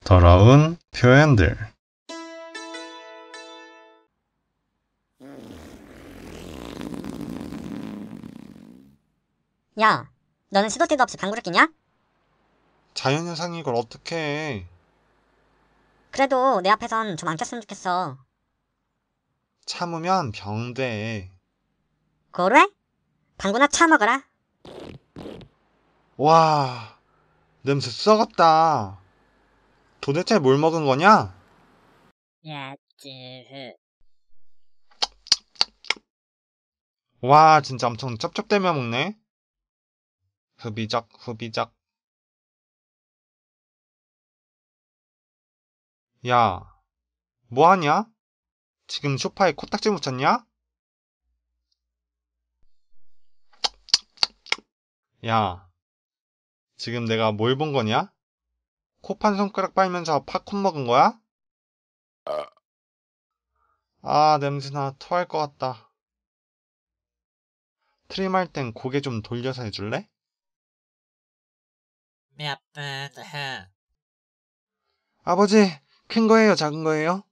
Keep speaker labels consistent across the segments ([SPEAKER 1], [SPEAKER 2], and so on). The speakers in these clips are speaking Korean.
[SPEAKER 1] 더러운 표현들
[SPEAKER 2] 야, 너는 시도 때도 없이 방구를 끼냐?
[SPEAKER 1] 자연현상이 이걸 어떻게 해?
[SPEAKER 2] 그래도 내 앞에선 좀안 꼈으면 좋겠어.
[SPEAKER 1] 참으면 병돼.
[SPEAKER 2] 그래? 방구나 참아거라.
[SPEAKER 1] 와, 냄새 썩었다. 도대체 뭘 먹은 거냐? 야쯔. 와, 진짜 엄청 쩝쩝대며 먹네. 흡이적흡이적 야, 뭐 하냐? 지금 소파에 코딱지 묻혔냐? 야, 지금 내가 뭘 본 거냐? 코판 손가락 빨면서 팝콘 먹은 거야? 아. 아, 냄새나. 토할 것 같다. 트림할 땐 고개 좀 돌려서 해줄래? 몇분 후. 아버지, 큰 거예요, 작은 거예요?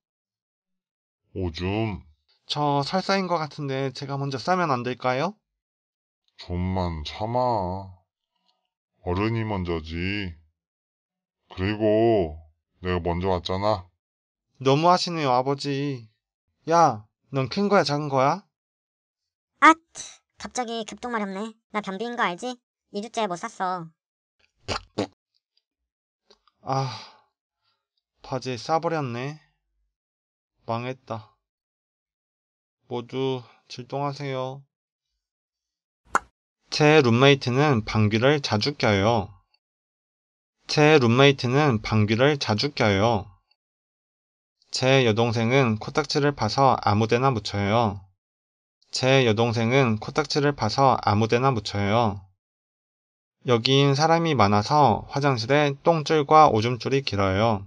[SPEAKER 1] 오줌 어, 저 설사인 것 같은데 제가 먼저 싸면 안 될까요? 좀만 참아. 어른이 먼저지. 그리고 내가 먼저 왔잖아. 너무하시네요, 아버지. 야, 넌 큰 거야, 작은 거야?
[SPEAKER 2] 아, 갑자기 급동 마렵네. 나 변비인 거 알지? 2주째 못 뭐 샀어.
[SPEAKER 1] 아, 바지에 싸버렸네. 망했다. 모두 질동하세요. 제 룸메이트는 방귀를 자주 껴요. 제 룸메이트는 방귀를 자주 껴요. 제 여동생은 코딱지를 파서 아무데나 붙여요제 여동생은 코딱지를 파서 아무데나 붙여요여기인 사람이 많아서 화장실에 똥줄과 오줌줄이 길어요.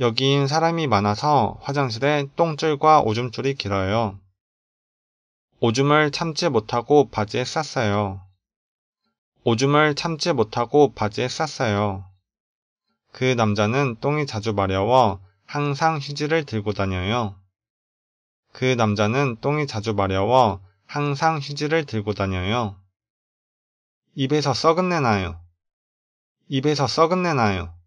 [SPEAKER 1] 여기인 사람이 많아서 화장실에 똥줄과 오줌줄이 길어요. 오줌을 참지 못하고 바지에 쌌어요. 오줌을 참지 못하고 바지에 쌌어요. 그 남자는 똥이 자주 마려워 항상 휴지를 들고 다녀요. 그 남자는 똥이 자주 마려워 항상 휴지를 들고 다녀요. 입에서 썩은 내 나요. 입에서 썩은 내 나요.